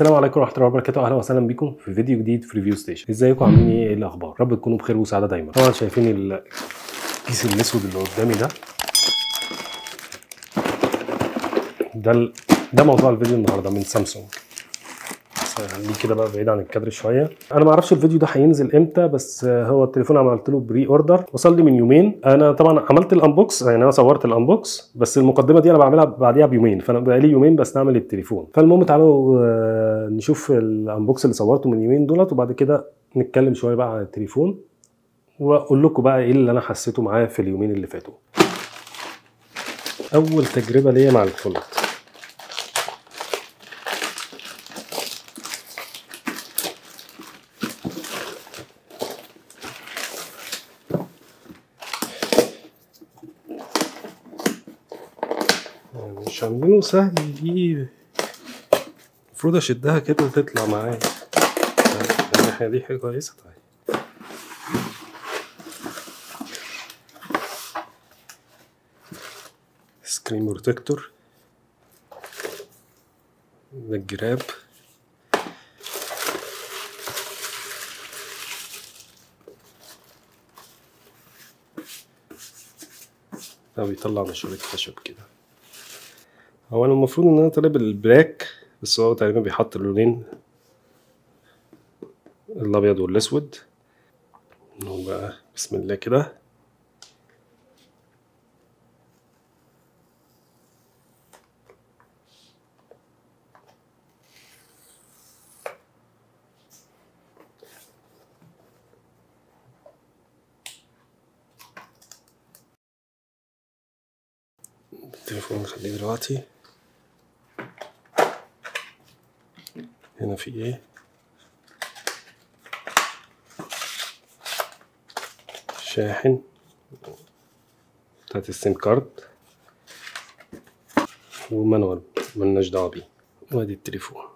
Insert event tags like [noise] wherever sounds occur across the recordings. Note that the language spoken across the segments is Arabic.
السلام عليكم ورحمه الله وبركاته اهلا وسهلا بكم في فيديو جديد في ريفيو ستيشن ازيكم عاملين ايه ايه الاخبار رب تكونوا بخير وسعاده دايما طبعا شايفين الكيس الاسود اللي قدامي ده ده ده موضوع الفيديو النهارده من سامسونج خليه كده بقى بعيد عن الكادر شويه انا ما اعرفش الفيديو ده هينزل امتى بس آه، هو التليفون عملت له بري اوردر وصل لي من يومين انا طبعا عملت الانبوكس يعني انا صورت الانبوكس بس المقدمه دي انا بعملها بعديها بيومين فانا بقى لي يومين بس نعمل التليفون فالمهم تعالوا آه، نشوف الانبوكس اللي صورته من يومين دولت وبعد كده نتكلم شويه بقى عن التليفون واقول لكم بقى ايه اللي انا حسيته معايا في اليومين اللي فاتوا اول تجربه ليا مع الفولت يعني مش عاملينه سهل دي المفروض اشدها كده وتطلع معايا الناحية طيب، يعني دي حاجه كويسه طيب سكرين بروتكتور ده الجراب ده بيطلع مشروع خشب كده هو انا المفروض ان انا طالب البلاك بس هو تقريبا بيحط اللونين الابيض والاسود نقوم بقى بسم الله كده التليفون نخليه دلوقتي هنا في ايه شاحن بتاعت السيم كارد ومانوال ملناش دعوه بيه وادي التليفون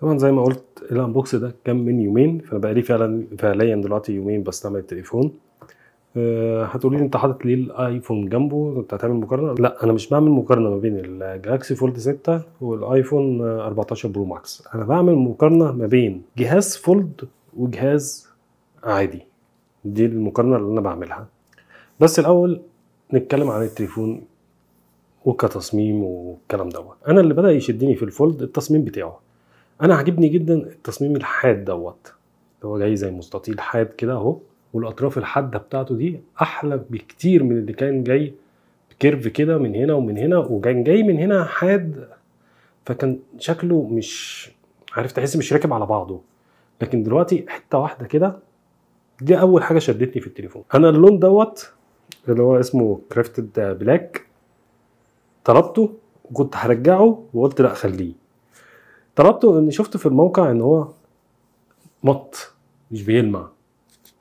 طبعا زي ما قلت الانبوكس ده كان من يومين فانا بقالي فعلا فعليا دلوقتي يومين بستعمل التليفون أه هتقولي لي انت حاطط ليه الايفون جنبه انت هتعمل مقارنه لا انا مش بعمل مقارنه ما بين الجالاكسي فولد 6 والايفون 14 برو ماكس انا بعمل مقارنه ما بين جهاز فولد وجهاز عادي دي المقارنه اللي انا بعملها بس الاول نتكلم عن التليفون وكتصميم والكلام دوت انا اللي بدا يشدني في الفولد التصميم بتاعه انا عاجبني جدا التصميم الحاد دوت اللي هو جاي زي مستطيل حاد كده اهو والاطراف الحاده بتاعته دي احلى بكتير من اللي كان جاي بكيرف كده من هنا ومن هنا وكان جاي من هنا حاد فكان شكله مش عارف تحس مش راكب على بعضه لكن دلوقتي حته واحده كده دي اول حاجه شدتني في التليفون انا اللون دوت اللي هو اسمه كرافتد بلاك طلبته وكنت هرجعه وقلت لا خليه طلبته ان شفت في الموقع ان هو مط مش بيلمع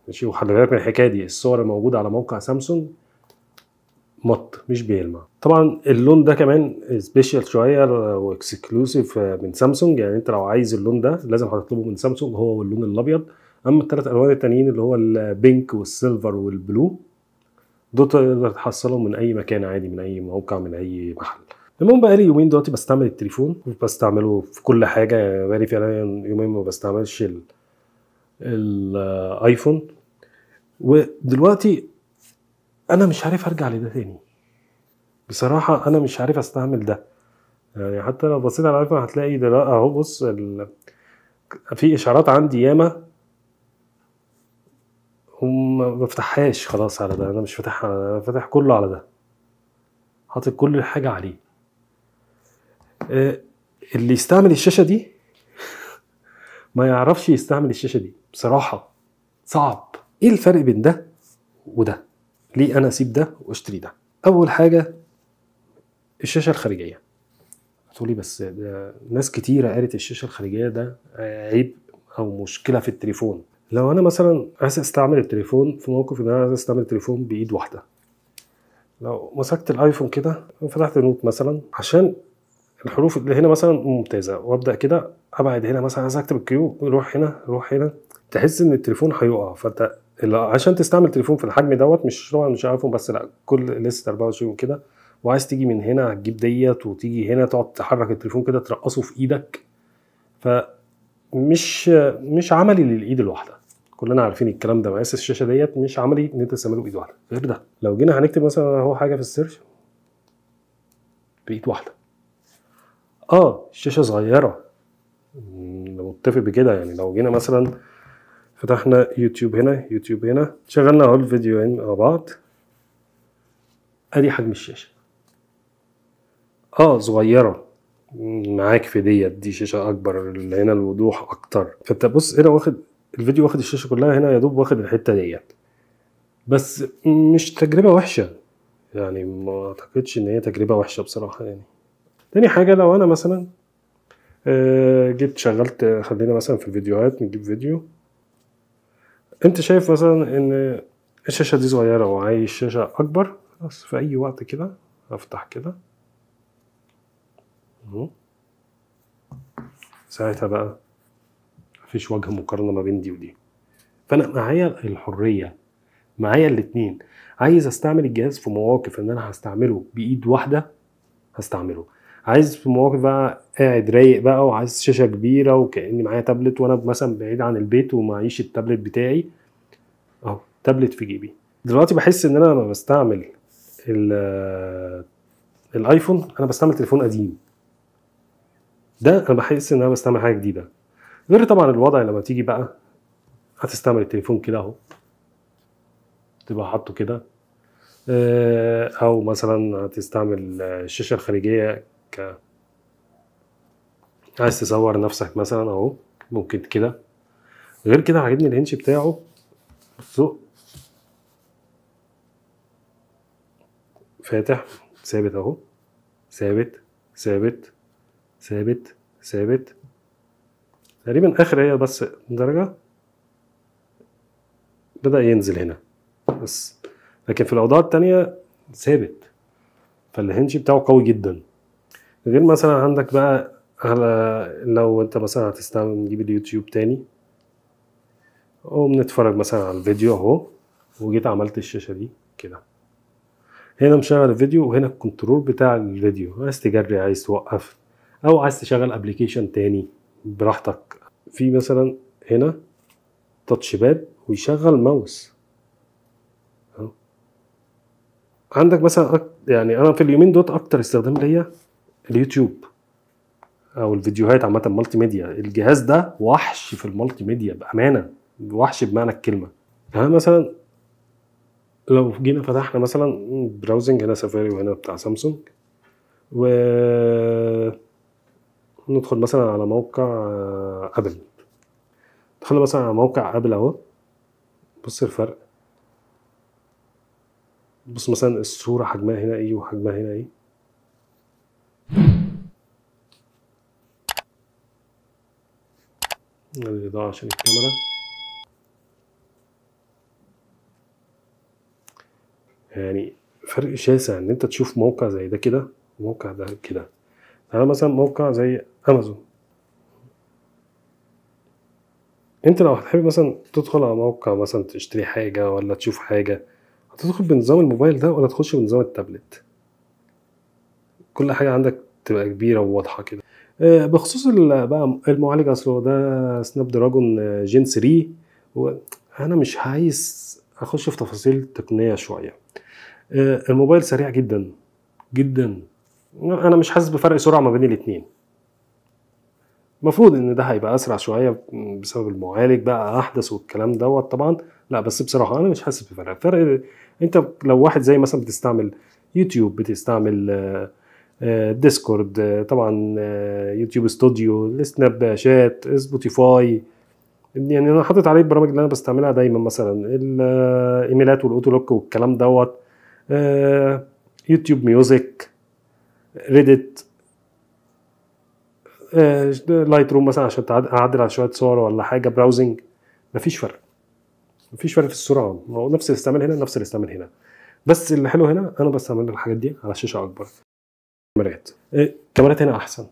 ماشي وخلي بالك من الحكايه دي الصور الموجوده على موقع سامسونج مط مش بيلمع طبعا اللون ده كمان سبيشال شويه واكسكلوسيف من سامسونج يعني انت لو عايز اللون ده لازم هتطلبه من سامسونج هو واللون الابيض اما الثلاث الوان التانيين اللي هو البينك والسيلفر والبلو دول تقدر تحصلهم من اي مكان عادي من اي موقع من اي محل المهم بقالي يومين دلوقتي بستعمل التليفون بستعمله في كل حاجه بقالي فعلا يومين ما بستعملش الايفون ودلوقتي انا مش عارف ارجع لده تاني بصراحه انا مش عارف استعمل ده يعني حتى لو بصيت على الايفون هتلاقي دلوقتي اهو بص في اشعارات عندي ياما ما بفتحهاش خلاص على ده انا مش فاتحها انا فاتح كله على ده حاطط كل حاجه عليه آه، اللي يستعمل الشاشه دي [laughs] ما يعرفش يستعمل الشاشه دي بصراحه صعب ايه الفرق بين ده وده ليه انا اسيب ده واشتري ده اول حاجه الشاشه الخارجيه هتقولي بس ده ناس كتيره قالت الشاشه الخارجيه ده عيب او مشكله في التليفون لو انا مثلا عايز استعمل التليفون في موقف ان انا عايز استعمل التليفون بايد واحده لو مسكت الايفون كده وفتحت نوت مثلا عشان الحروف اللي هنا مثلا ممتازه وابدا كده ابعد هنا مثلا عايز اكتب الكيو روح هنا روح هنا تحس ان التليفون هيقع فانت عشان تستعمل تليفون في الحجم دوت مش طبعا مش عارفهم بس لا كل لسه 24 كده وعايز تيجي من هنا هتجيب ديت وتيجي هنا تقعد تحرك التليفون كده ترقصه في ايدك فمش مش عملي للايد الواحده كلنا عارفين الكلام ده مقاس الشاشه ديت مش عملي ان انت تستعمله بايد واحده غير ده لو جينا هنكتب مثلا هو حاجه في السيرش بايد واحده اه الشاشه صغيره متفق بكده يعني لو جينا مثلا فتحنا يوتيوب هنا يوتيوب هنا شغلنا اهو الفيديوين مع بعض ادي حجم الشاشه اه صغيره معاك في ديت دي شاشه اكبر هنا الوضوح اكتر فانت بص هنا واخد الفيديو واخد الشاشه كلها هنا يا دوب واخد الحته ديت بس مش تجربه وحشه يعني ما اعتقدش ان هي تجربه وحشه بصراحه يعني تاني حاجه لو انا مثلا آه، جبت شغلت خلينا مثلا في الفيديوهات نجيب فيديو انت شايف مثلا ان الشاشه دي صغيره وعايز شاشه اكبر خلاص في اي وقت كده افتح كده ساعتها بقى مفيش وجه مقارنه ما بين دي ودي فانا معايا الحريه معايا الاتنين عايز استعمل الجهاز في مواقف ان انا هستعمله بايد واحده هستعمله عايز في مواقف بقى قاعد رايق بقى وعايز شاشه كبيره وكاني معايا تابلت وانا مثلا بعيد عن البيت ومعيش التابلت بتاعي اهو تابلت في جيبي دلوقتي بحس ان انا لما بستعمل الايفون انا بستعمل تليفون قديم ده انا بحس ان انا بستعمل حاجه جديده غير طبعا الوضع لما تيجي بقى هتستعمل التليفون كده اهو تبقى حاطه كده آه، او مثلا هتستعمل الشاشه الخارجيه ك عايز تصور نفسك مثلا اهو ممكن كده غير كده عاجبني الهنش بتاعه بصوا فاتح ثابت اهو ثابت ثابت ثابت ثابت تقريبا اخر هي بس درجة بدأ ينزل هنا بس لكن في الأوضاع التانية ثابت فالهنش بتاعه قوي جدا غير مثلا عندك بقى على لو انت مثلا هتستعمل نجيب اليوتيوب تاني وبنتفرج مثلا على الفيديو اهو وجيت عملت الشاشة دي كده هنا مشغل الفيديو وهنا الكنترول بتاع الفيديو عايز تجري عايز توقف او عايز تشغل ابلكيشن تاني براحتك في مثلا هنا تاتش باد ويشغل ماوس عندك مثلا يعني انا في اليومين دوت اكتر استخدام ليا اليوتيوب او الفيديوهات عامه مالتي ميديا الجهاز ده وحش في المالتي ميديا بامانه وحش بمعنى الكلمه ها يعني مثلا لو جينا فتحنا مثلا براوزنج هنا سفاري وهنا بتاع سامسونج و ندخل مثلا على موقع ابل دخلنا مثلا على موقع ابل اهو بص الفرق بص مثلا الصوره حجمها هنا ايه وحجمها هنا ايه الإضاءة عشان الكاميرا يعني فرق شاسع ان انت تشوف موقع زي ده كده وموقع ده كده تعال مثلا موقع زي امازون انت لو هتحب مثلا تدخل على موقع مثلا تشتري حاجة ولا تشوف حاجة هتدخل بنظام الموبايل ده ولا تخش بنظام التابلت كل حاجة عندك تبقى كبيرة وواضحة كده آه، بخصوص بقى المعالج اصل ده سناب دراجون جين 3 وانا مش عايز اخش في تفاصيل تقنيه شويه آه، الموبايل سريع جدا جدا انا مش حاسس بفرق سرعه ما بين الاثنين المفروض ان ده هيبقى اسرع شويه بسبب المعالج بقى احدث والكلام دوت طبعا لا بس بصراحه انا مش حاسس بفرق فرق إيه؟ انت لو واحد زي مثلا بتستعمل يوتيوب بتستعمل آه، آه، ديسكورد آه، طبعا آه، يوتيوب ستوديو السناب شات سبوتيفاي يعني انا حاطط عليه البرامج اللي انا بستعملها دايما مثلا الايميلات والاوتولوك والكلام دوت يوتيوب ميوزك ريدت لايت روم مثلا عشان اعدل على شويه صور ولا حاجه براوزنج مفيش فرق مفيش فرق في السرعه هو نفس الاستعمال هنا نفس الاستعمال هنا بس اللي حلو هنا انا بستعمل الحاجات دي على شاشه اكبر إيه، كاميرات الكاميرات هنا احسن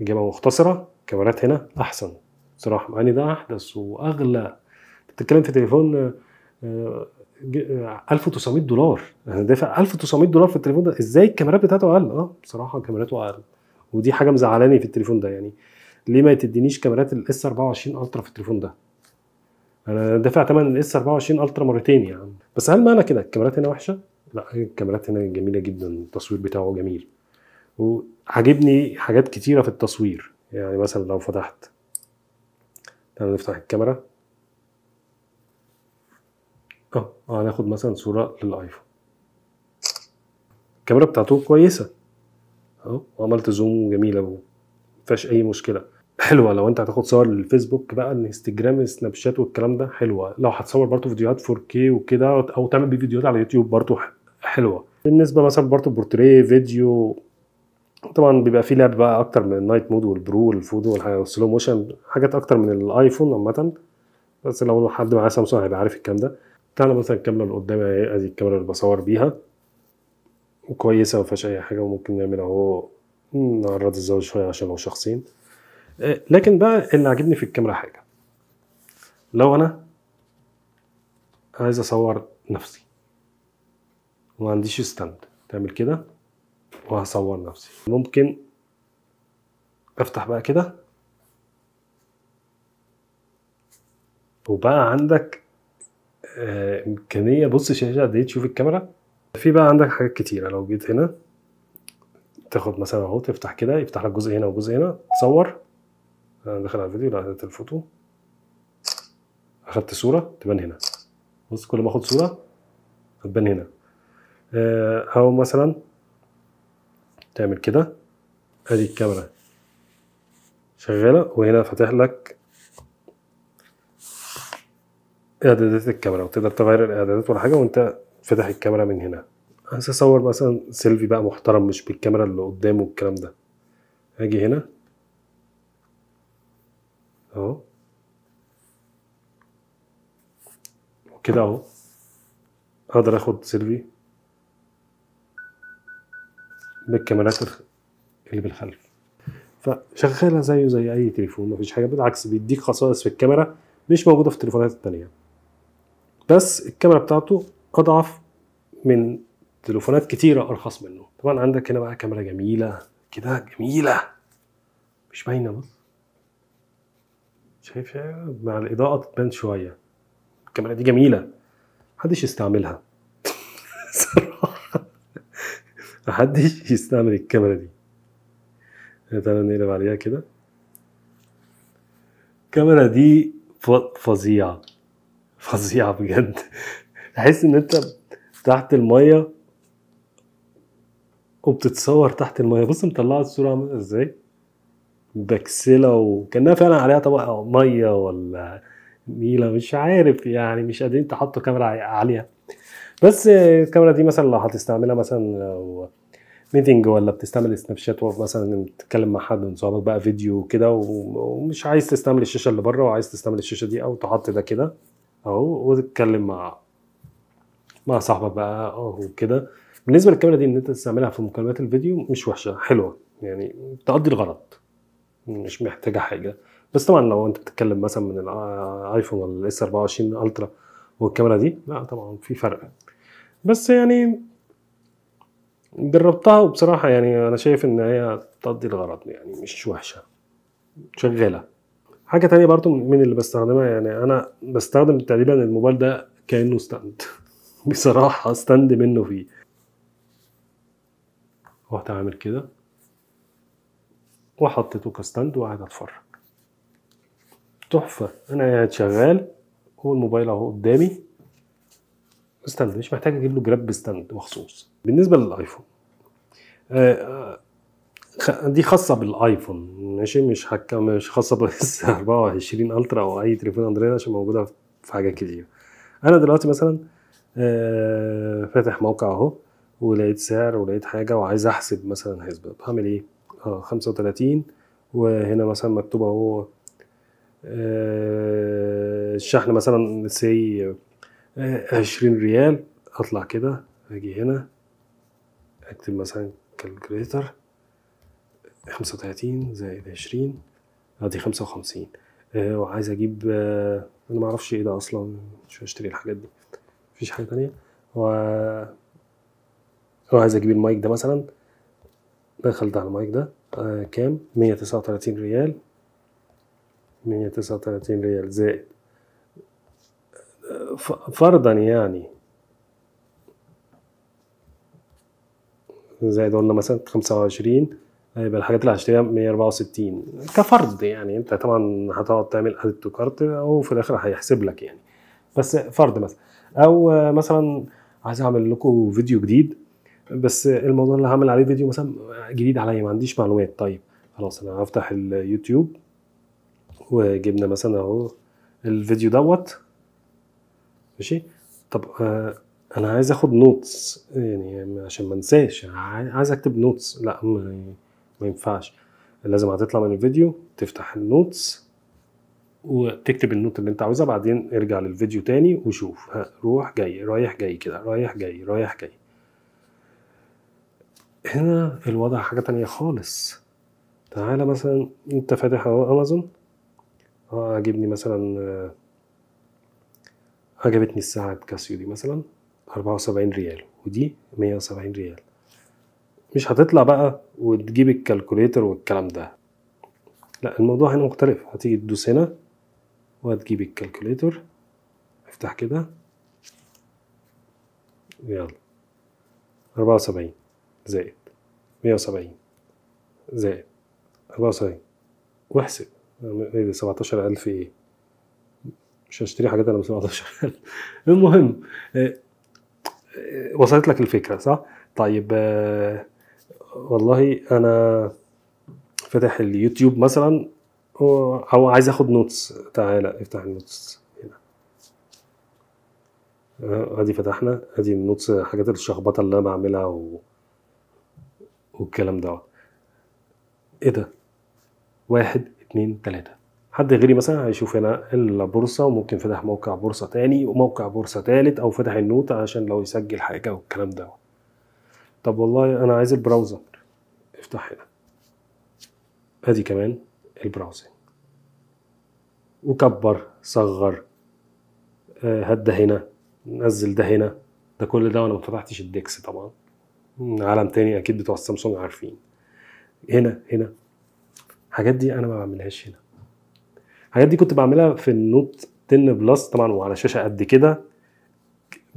اجابه مختصره الكاميرات هنا احسن صراحه مع ده احدث واغلى بتتكلم في تليفون 1900 آه، آه، دولار انا دافع 1900 دولار في التليفون ده ازاي الكاميرات بتاعته اقل اه بصراحه كاميراته اقل ودي حاجه مزعلاني في التليفون ده يعني ليه ما تدينيش كاميرات الاس 24 الترا في التليفون ده انا دافع ثمن الاس 24 الترا مرتين يعني بس هل معنى كده الكاميرات هنا وحشه لا الكاميرات هنا جميله جدا التصوير بتاعه جميل وعجبني حاجات كتيره في التصوير يعني مثلا لو فتحت تعالى نفتح الكاميرا آه،, اه هناخد مثلا صوره للايفون الكاميرا بتاعته كويسه اهو وعملت زوم جميله مفيهاش اي مشكله حلوه لو انت هتاخد صور للفيسبوك بقى الانستجرام سناب شات والكلام ده حلوه لو هتصور برضه فيديوهات 4K وكده او تعمل بيه فيديوهات على يوتيوب برضه حلوه بالنسبه مثلا برضه بورتريه فيديو طبعا بيبقى فيه لعب بقى اكتر من النايت مود والبرو والفودو والسلو موشن حاجات اكتر من الايفون عامه بس لو حد معاه سامسونج هيبقى عارف الكلام ده تعالى مثلا الكاميرا اللي قدامي ادي الكاميرا اللي بصور بيها كويسه ما فيهاش اي حاجه وممكن نعمل اهو نعرض الزاويه شويه عشان لو شخصين آه، لكن بقى اللي عاجبني في الكاميرا حاجه لو انا عايز اصور نفسي وما عنديش ستاند تعمل كده وهصور نفسي ممكن افتح بقى كده وبقى عندك آه، امكانيه بص شاشه قد ايه تشوف الكاميرا في بقى عندك حاجات كتيره لو جيت هنا تاخد مثلا اهو تفتح كده يفتح لك جزء هنا وجزء هنا تصور انا داخل على الفيديو لا الفوتو اخدت صوره تبان هنا بص كل ما اخد صوره هتبان هنا آه، او مثلا تعمل كده ادي الكاميرا شغاله وهنا فاتح لك اعدادات الكاميرا وتقدر تغير الاعدادات ولا حاجه وانت فاتح الكاميرا من هنا عايز اصور مثلا سيلفي بقى محترم مش بالكاميرا اللي قدامه والكلام ده اجي هنا اهو كده اهو اقدر اخد سيلفي بالكاميرات اللي بالخلف فشغاله زيه زي اي تليفون مفيش حاجه بالعكس بيديك خصائص في الكاميرا مش موجوده في التليفونات التانية بس الكاميرا بتاعته اضعف من تليفونات كتيره ارخص منه طبعا عندك هنا بقى كاميرا جميله كده جميله مش باينه بص شايف مع الاضاءه تبان شويه الكاميرا دي جميله محدش يستعملها [laughs] صراحه محدش [laughs] يستعمل الكاميرا دي يعني تعالى نقلب عليها كده الكاميرا دي فظيعة فظيعة بجد تحس ان انت تحت المية وبتتصور تحت المية بص مطلعة الصورة عاملة ازاي بكسلة وكأنها فعلا عليها طبق مية ولا نيلة مش عارف يعني مش قادرين تحطوا كاميرا عاليه بس الكاميرا دي مثلا لو هتستعملها مثلا لو ميتنج ولا بتستعمل سناب شات مثلا بتتكلم مع حد من صحابك بقى فيديو كده ومش عايز تستعمل الشاشه اللي بره وعايز تستعمل الشاشه دي او تحط ده كده اهو وتتكلم مع مع صاحبك بقى اهو كده بالنسبه للكاميرا دي ان انت تستعملها في مكالمات الفيديو مش وحشه حلوه يعني تقضي الغرض مش محتاجه حاجه بس طبعا لو انت بتتكلم مثلا من الايفون ولا الاس 24 الترا والكاميرا دي لا طبعا في فرق بس يعني جربتها وبصراحة يعني أنا شايف إن هي تقضي الغرض يعني مش وحشة شغالة حاجة تانية برضو من اللي بستخدمها يعني أنا بستخدم تقريبا الموبايل ده كأنه ستاند [laughs] بصراحة ستاند منه فيه رحت عامل كده وحطيته كستاند وقاعد اتفرج تحفة أنا قاعد شغال والموبايل أهو قدامي ستاند مش محتاج اجيب له جراب ستاند مخصوص بالنسبه للايفون آه، آه، دي خاصة بالايفون ماشي مش حكا مش خاصة بس [laughs] 24 الترا او اي تليفون اندرويد عشان موجودة في حاجات كتير انا دلوقتي مثلا آه، فاتح موقع اهو ولقيت سعر ولقيت حاجة وعايز احسب مثلا حسبة هعمل ايه؟ اه 35 وهنا مثلا مكتوب اهو الشحن مثلا سي 20 ريال اطلع كده اجي هنا اكتب مثلا كالكوليتر 35 زائد 20 ادي 55 آه وعايز اجيب آه انا ما اعرفش ايه ده اصلا مش هشتري الحاجات دي مفيش حاجه تانية و وعايز اجيب المايك ده مثلا دخلت على المايك ده آه كام 139 ريال 139 ريال زائد فرضا يعني زي ده قلنا مثلا 25 هيبقى الحاجات اللي هشتريها 164 كفرض يعني انت طبعا هتقعد تعمل اد تو كارت او في الاخر هيحسب لك يعني بس فرض مثلا او مثلا عايز اعمل لكم فيديو جديد بس الموضوع اللي هعمل عليه فيديو مثلا جديد عليا ما عنديش معلومات طيب خلاص انا هفتح اليوتيوب وجبنا مثلا اهو الفيديو دوت ماشي طب آه، انا عايز اخد نوتس يعني عشان ما انساش يعني عايز اكتب نوتس لا ما, ينفعش لازم هتطلع من الفيديو تفتح النوتس وتكتب النوت اللي انت عاوزها بعدين ارجع للفيديو تاني وشوف ها روح جاي رايح جاي كده رايح جاي رايح جاي هنا الوضع حاجة تانية خالص تعالى مثلا انت فاتح امازون اه عاجبني مثلا آه عجبتني الساعة كاسيو دي مثلا أربعة وسبعين ريال ودي مية وسبعين ريال مش هتطلع بقى وتجيب الكالكوليتر والكلام ده لا الموضوع هنا مختلف هتيجي تدوس هنا وهتجيب الكالكوليتر افتح كده يلا أربعة وسبعين زائد مية وسبعين زائد أربعة وسبعين واحسب إيه سبعتاشر ألف إيه مش هشتري حاجات انا ب 17 المهم آه، آه، وصلت لك الفكره صح؟ طيب آه، والله انا فاتح اليوتيوب مثلا او عايز اخد نوتس تعالى افتح النوتس هنا ادي فتحنا ادي النوتس حاجات الشخبطه اللي انا بعملها و... والكلام دوت ايه ده واحد اتنين تلاته حد غيري مثلا هيشوف هنا البورصه وممكن فتح موقع بورصه تاني وموقع بورصه تالت او فتح النوت عشان لو يسجل حاجه والكلام ده طب والله انا عايز البراوزر افتح هنا ادي كمان البراوزر وكبر صغر آه، هات ده هنا نزل ده هنا ده كل ده وانا ما فتحتش الديكس طبعا عالم تاني اكيد بتوع السامسونج عارفين هنا هنا الحاجات دي انا ما بعملهاش هنا الحاجات دي كنت بعملها في النوت 10 بلس طبعا وعلى شاشه قد كده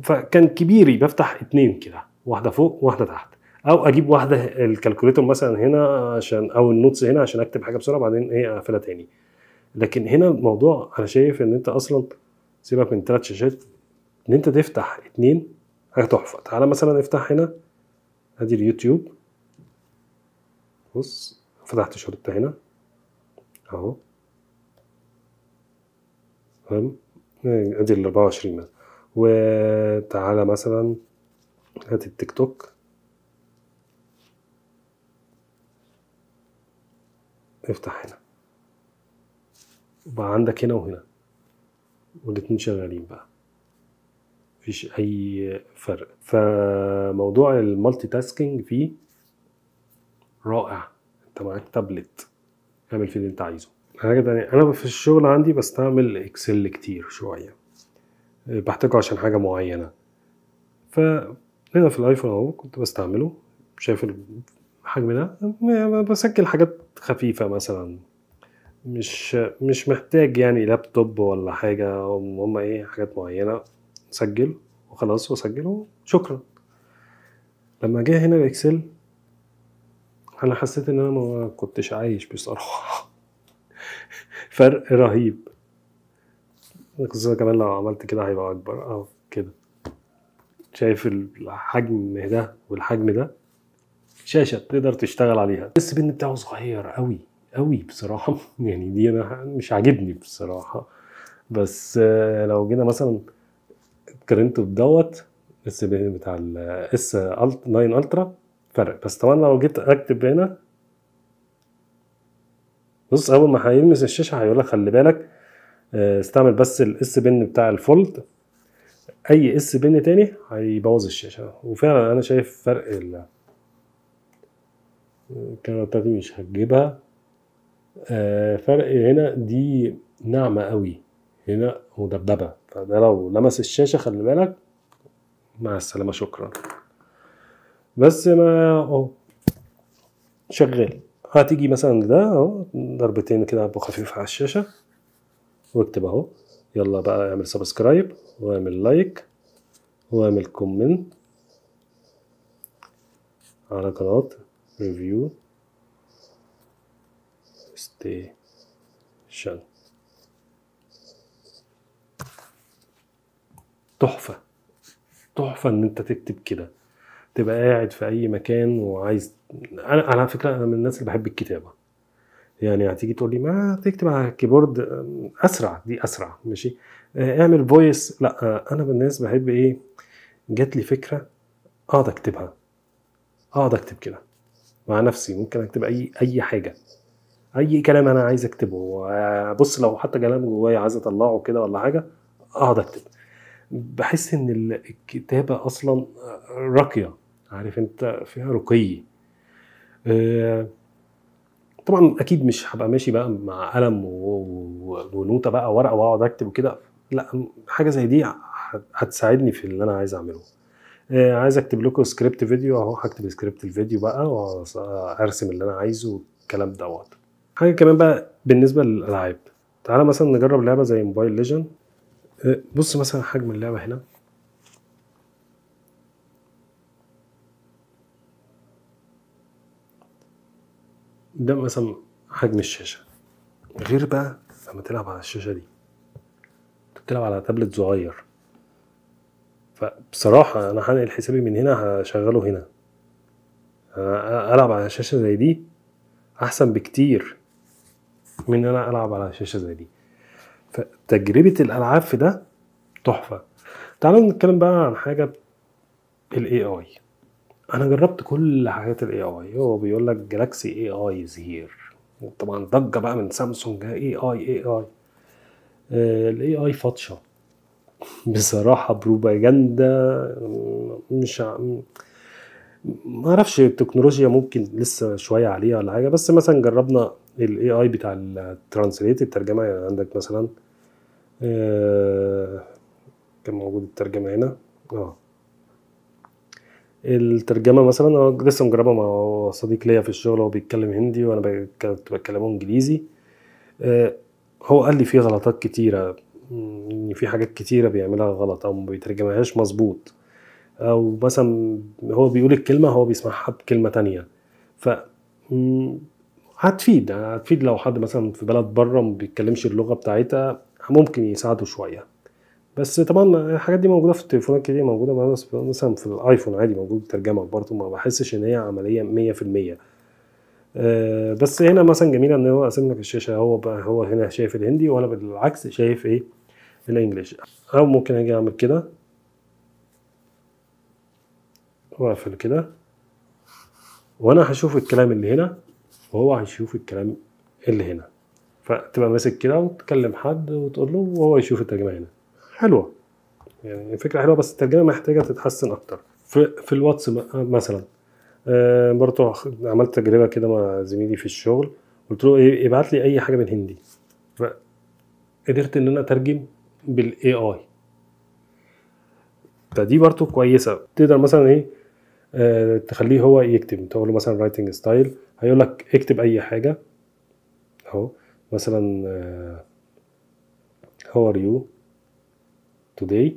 فكان كبيري بفتح اتنين كده واحده فوق واحده تحت او اجيب واحده الكالكوليتر مثلا هنا عشان او النوتس هنا عشان اكتب حاجه بسرعه بعدين ايه اقفلها تاني لكن هنا الموضوع انا شايف ان انت اصلا سيبك من ثلاث شاشات ان انت تفتح اتنين حاجه تحفه تعالى مثلا افتح هنا ادي اليوتيوب بص فتحت شريطة هنا اهو تمام إيه، ادي ال 24 مثلا وتعالى مثلا هات التيك توك افتح هنا بقى عندك هنا وهنا والاتنين شغالين بقى مفيش اي فرق فموضوع المالتي تاسكينج فيه رائع انت معاك تابلت اعمل فيه اللي انت عايزه حاجه تانية انا في الشغل عندي بستعمل اكسل كتير شويه آه، بحتاجه عشان حاجه معينه ف هنا في الايفون اهو كنت بستعمله شايف الحجم ده بسجل حاجات خفيفه مثلا مش مش محتاج يعني لابتوب ولا حاجه هم ايه حاجات معينه سجل وخلاص وسجل وشكرا لما جه هنا الاكسل انا حسيت ان انا ما كنتش عايش بصراحه فرق رهيب خصوصا كمان لو عملت كده هيبقى اكبر اه كده شايف الحجم ده والحجم ده شاشه تقدر تشتغل عليها بس بان بتاعه صغير قوي قوي بصراحه [laughs] يعني دي انا مش عاجبني بصراحه بس آه، لو جينا مثلا اتقارنته بدوت السي بتاع الاس 9 الترا فرق بس طبعا لو جيت اكتب هنا بص اول ما هيلمس الشاشه هيقول لك خلي بالك آه، استعمل بس الاس بن بتاع الفولد اي اس بن تاني هيبوظ الشاشه وفعلا انا شايف فرق ال الكاميرا بتاعتي مش هتجيبها آه، فرق هنا دي ناعمه قوي هنا مدببه فده لو لمس الشاشه خلي بالك مع السلامه شكرا بس ما اهو شغال هتيجي مثلا ده اهو ضربتين كده بخفيف على الشاشه واكتب اهو يلا بقى اعمل سبسكرايب واعمل لايك واعمل كومنت على قناة ريفيو ستيشن تحفة تحفة ان انت تكتب كده تبقى قاعد في اي مكان وعايز انا على فكره انا من الناس اللي بحب الكتابه يعني هتيجي تقول لي ما تكتب على الكيبورد اسرع دي اسرع ماشي آه، اعمل فويس لا آه، انا من الناس بحب ايه جات لي فكره اقعد اكتبها اقعد اكتب كده مع نفسي ممكن اكتب اي اي حاجه اي كلام انا عايز اكتبه آه، بص لو حتى كلام جوايا عايز اطلعه كده ولا حاجه اقعد اكتب بحس ان الكتابه اصلا راقيه عارف انت فيها رقي آه، طبعا اكيد مش هبقى ماشي بقى مع قلم ونوته بقى ورقه واقعد اكتب وكده لا حاجه زي دي هتساعدني في اللي انا عايز اعمله آه، عايز اكتب لكم سكريبت فيديو اهو هكتب سكريبت الفيديو بقى وارسم اللي انا عايزه والكلام دوت حاجه كمان بقى بالنسبه للالعاب تعالى مثلا نجرب لعبه زي موبايل آه، ليجن بص مثلا حجم اللعبه هنا ده مثلا حجم الشاشه غير بقى لما تلعب على الشاشه دي انت بتلعب على تابلت صغير فبصراحه انا هنقل حسابي من هنا هشغله هنا العب على شاشه زي دي احسن بكتير من ان انا العب على شاشه زي دي فتجربه الالعاب في ده تحفه تعالوا نتكلم بقى عن حاجه الاي اي انا جربت كل حاجات الاي اي هو بيقول لك جالاكسي اي اي از هير وطبعا ضجه بقى من سامسونج اي اي اي اي الاي اي فاطشه [laughs] بصراحه بروباجندا مش ما اعرفش التكنولوجيا ممكن لسه شويه عليها ولا حاجه بس مثلا جربنا الاي اي بتاع الترانسليت الترجمه يعني عندك مثلا آه، كان موجود الترجمه هنا اه الترجمه مثلا انا لسه مجربها مع صديق ليا في الشغل هو بيتكلم هندي وانا كنت بتكلمه انجليزي آه، هو قال لي في غلطات كتيره ان في حاجات كتيره بيعملها غلط او ما بيترجمهاش مظبوط او مثلا هو بيقول الكلمه هو بيسمعها بكلمه تانية ف هتفيد هتفيد لو حد مثلا في بلد بره ما بيتكلمش اللغه بتاعتها ممكن يساعده شويه بس طبعا الحاجات دي موجوده في التليفونات كتير موجوده مثلا في الايفون عادي موجود ترجمه برضه ما بحسش ان هي عمليه 100% المية آه، بس هنا مثلا جميله ان هو قاسم لك الشاشه هو بقى هو هنا شايف الهندي وانا بالعكس شايف ايه الانجليش او ممكن اجي اعمل كده واقفل كده وانا هشوف الكلام اللي هنا وهو هيشوف الكلام اللي هنا فتبقى ماسك كده وتكلم حد وتقول له وهو يشوف الترجمه هنا حلوه يعني الفكره حلوه بس الترجمه محتاجه تتحسن اكتر في, في الواتس مثلا آه برضو عملت تجربه كده مع زميلي في الشغل قلت له ايه ابعت لي اي حاجه بالهندي فقدرت ان انا اترجم بالاي اي فدي برضو كويسه تقدر مثلا ايه آه، تخليه هو يكتب تقول له مثلا رايتنج ستايل هيقول لك اكتب اي حاجه اهو مثلا هاو ار يو today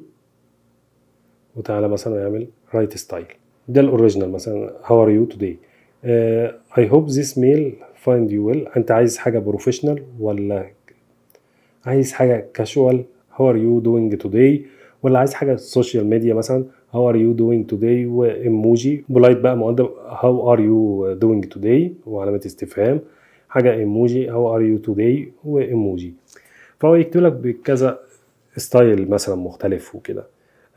وتعالى مثلا اعمل رايت ستايل ده الاوريجينال مثلا هاو ار يو توداي اي هوب ذيس ميل فايند يو ويل انت عايز حاجه بروفيشنال ولا عايز حاجه كاجوال هاو ار يو دوينج توداي ولا عايز حاجه سوشيال ميديا مثلا هاو ار يو دوينج توداي وايموجي بولايت بقى مقدم هاو ار يو دوينج توداي وعلامه استفهام حاجه ايموجي هاو ار يو توداي وايموجي فهو يكتب لك بكذا ستايل مثلا مختلف وكده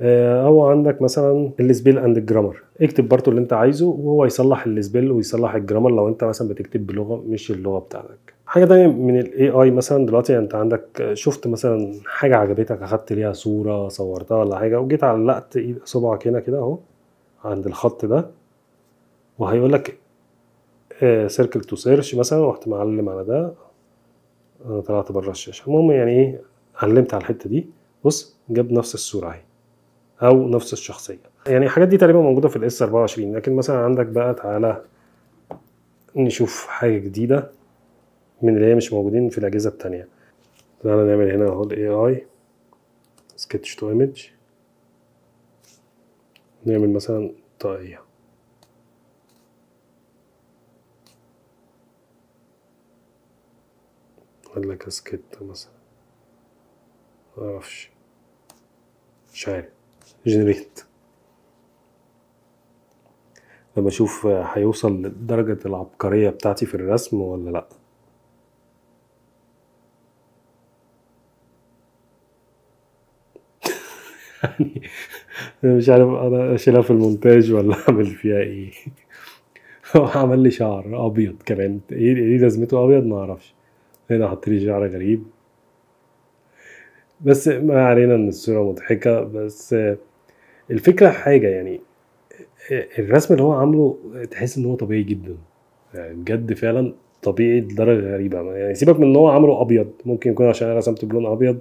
آه، او عندك مثلا السبيل اند الجرامر اكتب برضو اللي انت عايزه وهو يصلح السبيل ويصلح الجرامر لو انت مثلا بتكتب بلغه مش اللغه بتاعتك حاجه تانية من الاي اي مثلا دلوقتي يعني انت عندك آه، شفت مثلا حاجه عجبتك اخدت ليها صوره صورتها ولا حاجه وجيت علقت ايد صبعك هنا كده اهو عند الخط ده وهيقول لك سيركل تو سيرش مثلا رحت معلم على ده انا طلعت بره الشاشه المهم يعني ايه علمت على الحته دي بص جاب نفس الصوره اهي او نفس الشخصيه يعني الحاجات دي تقريبا موجوده في الاس 24 لكن مثلا عندك بقى تعالى نشوف حاجه جديده من اللي هي مش موجودين في الاجهزه التانية تعالى نعمل هنا اهو الاي اي سكتش تو ايمج نعمل مثلا طاقيه لك كاسكيت مثلا معرفش مش عارف جنريت لما اشوف هيوصل لدرجة العبقرية بتاعتي في الرسم ولا لأ يعني مش عارف انا اشيلها في المونتاج ولا اعمل فيها ايه [laughs] هو عمل لي شعر ابيض كمان ايه, إيه لازمته ابيض ما اعرفش هنا حط لي شعر غريب بس ما علينا ان الصوره مضحكه بس الفكره حاجه يعني الرسم اللي هو عامله تحس ان هو طبيعي جدا يعني بجد فعلا طبيعي لدرجه غريبه يعني سيبك من ان هو عامله ابيض ممكن يكون عشان انا رسمته بلون ابيض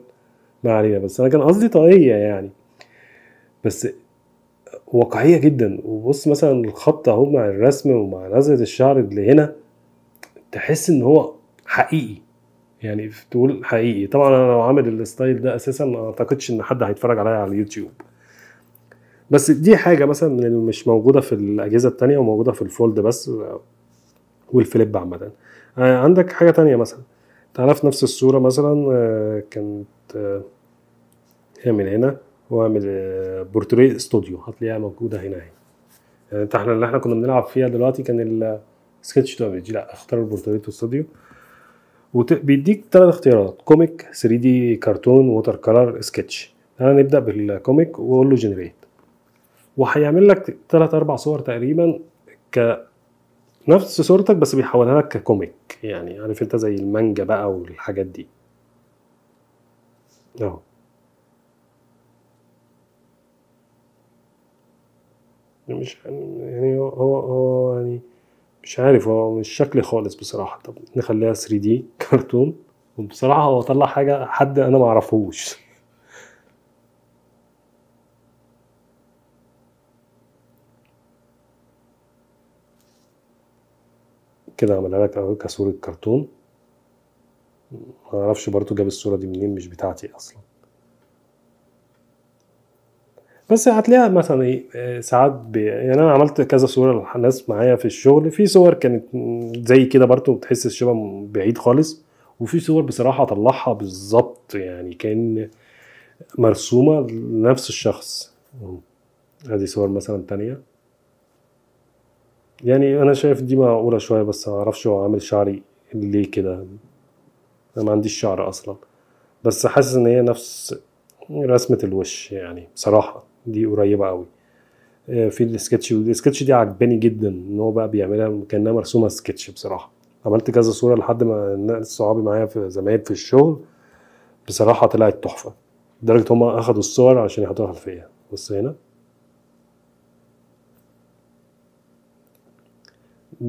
ما علينا بس انا كان قصدي طاقيه يعني بس واقعيه جدا وبص مثلا الخط اهو مع الرسم ومع نزله الشعر اللي هنا تحس ان هو حقيقي يعني تقول حقيقي طبعا انا لو عامل الستايل ده اساسا ما اعتقدش ان حد هيتفرج عليا على اليوتيوب بس دي حاجه مثلا اللي مش موجوده في الاجهزه التانية وموجوده في الفولد بس والفليب عامه آه، عندك حاجه تانية مثلا تعالى في نفس الصوره مثلا آه، كانت آه، اعمل هنا واعمل بورتريه استوديو هتلاقيها موجوده هنا اهي يعني احنا اللي احنا كنا بنلعب فيها دلوقتي كان السكتش تو لا اختار البورتريه استوديو وبيديك ثلاث اختيارات كوميك 3 دي كرتون ووتر كلر سكتش انا نبدا بالكوميك واقول له جنريت وهيعمل لك ثلاث اربع صور تقريبا ك نفس صورتك بس بيحولها لك ككوميك يعني عارف انت زي المانجا بقى والحاجات دي اهو يعني مش يعني هو هو يعني مش عارف هو مش شكلي خالص بصراحه طب نخليها 3 دي كرتون وبصراحه هو طلع حاجه حد انا ما اعرفهوش كده عملها لك كصوره كرتون ما اعرفش برضو جاب الصوره دي منين مش بتاعتي اصلا بس هتلاقيها مثلا ايه آه، ساعات بي... يعني انا عملت كذا صوره لناس معايا في الشغل في صور كانت زي كده برضه بتحس الشبه بعيد خالص وفي صور بصراحه اطلعها بالظبط يعني كان مرسومه لنفس الشخص هذه صور مثلا تانية يعني انا شايف دي معقوله شويه بس ما اعرفش هو عامل شعري ليه كده انا ما عنديش شعر اصلا بس حاسس ان هي نفس رسمه الوش يعني بصراحه دي قريبه قوي آه، في السكتش السكتش دي عجباني جدا ان هو بقى بيعملها كانها مرسومه سكتش بصراحه عملت كذا صوره لحد ما الناس صحابي معايا في زمايل في الشغل بصراحه طلعت تحفه لدرجه هم اخدوا الصور عشان يحطوها خلفيه بص هنا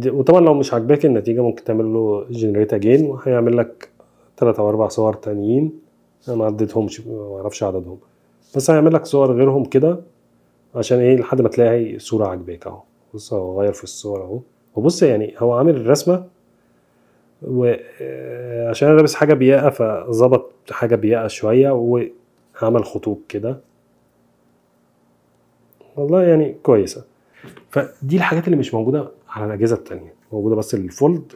وطبعا لو مش عاجباك النتيجه ممكن تعمل له جنريت اجين وهيعمل لك ثلاثة او اربع صور تانيين انا ما عديتهمش ما اعرفش عددهم بس هيعمل لك صور غيرهم كده عشان ايه لحد ما تلاقي صوره عجباك اهو بص هو غير في الصور اهو وبص يعني هو عامل الرسمه وعشان آه، انا لابس حاجه بياقه فظبط حاجه بياقه شويه وعمل خطوط كده والله يعني كويسه فدي الحاجات اللي مش موجوده على الاجهزه التانية موجوده بس الفولد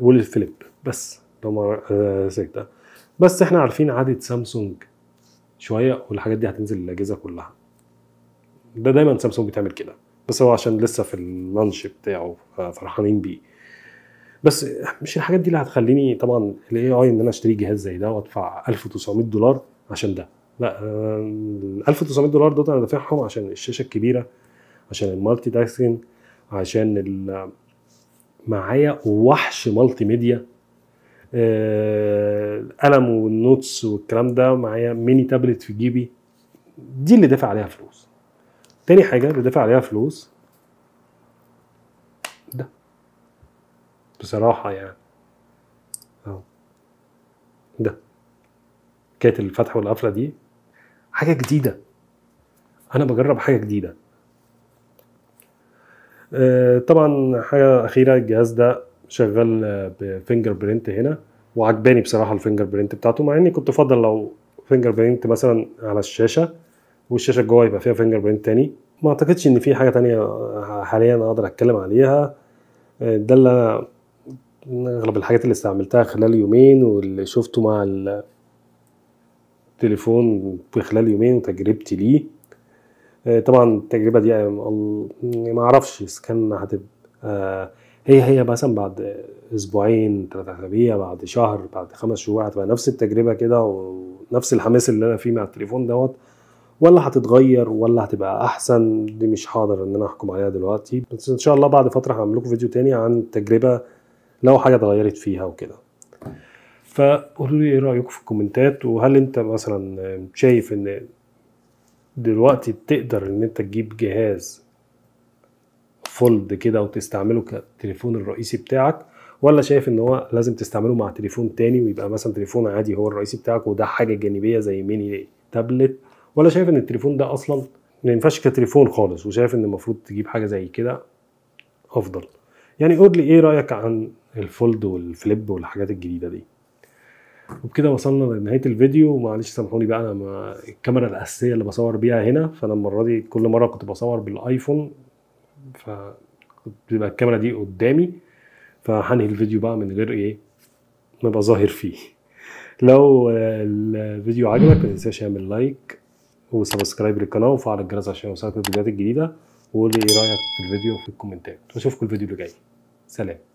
والفليب بس اللي هم آه، بس احنا عارفين عاده سامسونج شويه والحاجات دي هتنزل الاجهزه كلها ده دايما سامسونج بتعمل كده بس هو عشان لسه في اللانش بتاعه فرحانين بيه بس مش الحاجات دي اللي هتخليني طبعا الاي اي ان انا اشتري جهاز زي ده وادفع 1900 دولار عشان ده لا ال 1900 دولار دول انا دافعهم عشان الشاشه الكبيره عشان المالتي تاسكينج عشان معايا وحش مالتي ميديا القلم آه، والنوتس والكلام ده معايا ميني تابلت في جيبي دي اللي دافع عليها فلوس تاني حاجه اللي دافع عليها فلوس ده بصراحه يعني اهو ده كانت الفتحه والقفله دي حاجه جديده انا بجرب حاجه جديده آه، طبعا حاجه اخيره الجهاز ده شغال بفينجر آه، برينت هنا وعجباني بصراحه الفينجر برينت بتاعته مع اني كنت افضل لو فينجر برينت مثلا على الشاشه والشاشه جوه يبقى فيها فينجر برينت تاني ما اعتقدش ان في حاجه تانية آه، حاليا اقدر اتكلم عليها آه، ده اللي انا اغلب الحاجات اللي استعملتها خلال يومين واللي شفته مع التليفون في خلال يومين وتجربتي ليه طبعا التجربه دي ما اعرفش اذا كان هتبقى هي هي مثلا بعد اسبوعين ثلاثة اسابيع بعد شهر بعد خمس شهور هتبقى نفس التجربه كده ونفس الحماس اللي انا فيه مع التليفون دوت ولا هتتغير ولا هتبقى احسن دي مش هقدر ان انا احكم عليها دلوقتي بس ان شاء الله بعد فتره هعمل لكم فيديو تاني عن تجربه لو حاجه اتغيرت فيها وكده فقولوا لي ايه رايكم في الكومنتات وهل انت مثلا شايف ان دلوقتي تقدر ان انت تجيب جهاز فولد كده وتستعمله كتليفون الرئيسي بتاعك ولا شايف ان هو لازم تستعمله مع تليفون تاني ويبقى مثلا تليفون عادي هو الرئيسي بتاعك وده حاجه جانبيه زي ميني تابلت ولا شايف ان التليفون ده اصلا ما ينفعش كتليفون خالص وشايف ان المفروض تجيب حاجه زي كده افضل يعني قول لي ايه رايك عن الفولد والفليب والحاجات الجديده دي وبكده وصلنا لنهايه الفيديو معلش سامحوني بقى انا ما الكاميرا الاساسيه اللي بصور بيها هنا فانا المره دي كل مره كنت بصور بالايفون فبتبقى الكاميرا دي قدامي فهنهي الفيديو بقى من غير ايه ما بقى ظاهر فيه لو الفيديو عجبك ما تنساش اعمل لايك وسبسكرايب للقناه وفعل الجرس عشان يوصلك الفيديوهات الجديده وقول لي ايه رايك في الفيديو في الكومنتات واشوفكم الفيديو اللي جاي سلام